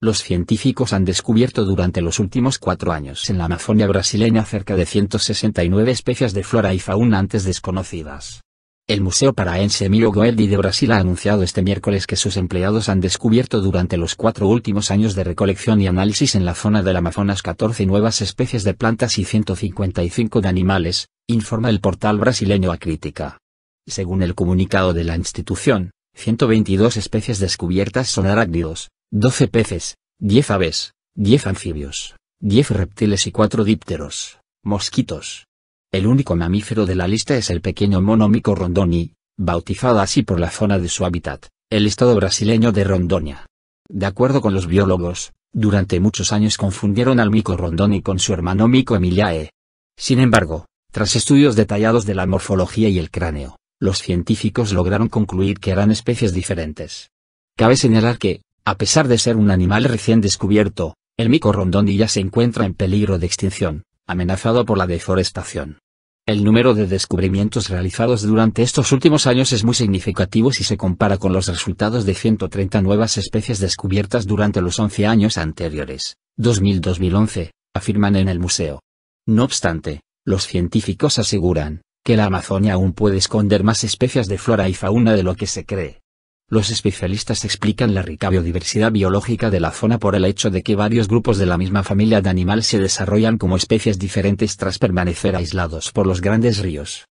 Los científicos han descubierto durante los últimos cuatro años en la Amazonia brasileña cerca de 169 especies de flora y fauna antes desconocidas. El Museo Paraense Emilio Goeldi de Brasil ha anunciado este miércoles que sus empleados han descubierto durante los cuatro últimos años de recolección y análisis en la zona del Amazonas 14 nuevas especies de plantas y 155 de animales, informa el portal brasileño Acrítica. Según el comunicado de la institución, 122 especies descubiertas son arácnidos, 12 peces, 10 aves, 10 anfibios, 10 reptiles y 4 dípteros, mosquitos. El único mamífero de la lista es el pequeño mono mico rondoni, bautizado así por la zona de su hábitat, el estado brasileño de Rondonia. De acuerdo con los biólogos, durante muchos años confundieron al mico rondoni con su hermano mico emiliae. Sin embargo, tras estudios detallados de la morfología y el cráneo, los científicos lograron concluir que eran especies diferentes. Cabe señalar que, a pesar de ser un animal recién descubierto, el mico ya se encuentra en peligro de extinción, amenazado por la deforestación. El número de descubrimientos realizados durante estos últimos años es muy significativo si se compara con los resultados de 130 nuevas especies descubiertas durante los 11 años anteriores, 2000-2011, afirman en el museo. No obstante, los científicos aseguran que la Amazonia aún puede esconder más especies de flora y fauna de lo que se cree. Los especialistas explican la rica biodiversidad biológica de la zona por el hecho de que varios grupos de la misma familia de animal se desarrollan como especies diferentes tras permanecer aislados por los grandes ríos.